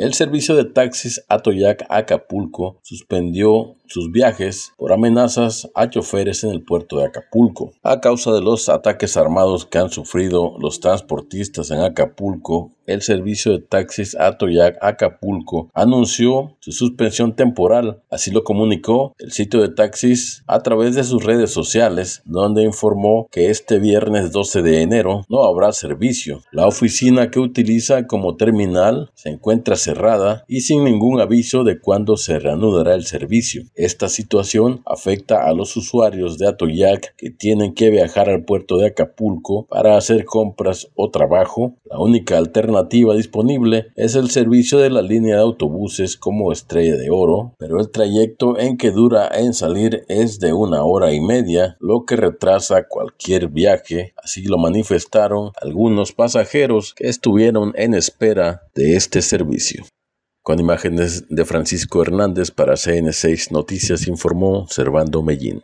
El servicio de taxis Atoyac Acapulco suspendió sus viajes por amenazas a choferes en el puerto de Acapulco, a causa de los ataques armados que han sufrido los transportistas en Acapulco el servicio de taxis Atoyac Acapulco anunció su suspensión temporal. Así lo comunicó el sitio de taxis a través de sus redes sociales, donde informó que este viernes 12 de enero no habrá servicio. La oficina que utiliza como terminal se encuentra cerrada y sin ningún aviso de cuándo se reanudará el servicio. Esta situación afecta a los usuarios de Atoyac que tienen que viajar al puerto de Acapulco para hacer compras o trabajo. La única alternativa disponible es el servicio de la línea de autobuses como Estrella de Oro, pero el trayecto en que dura en salir es de una hora y media, lo que retrasa cualquier viaje. Así lo manifestaron algunos pasajeros que estuvieron en espera de este servicio. Con imágenes de Francisco Hernández para CN6 Noticias informó Servando Mellín.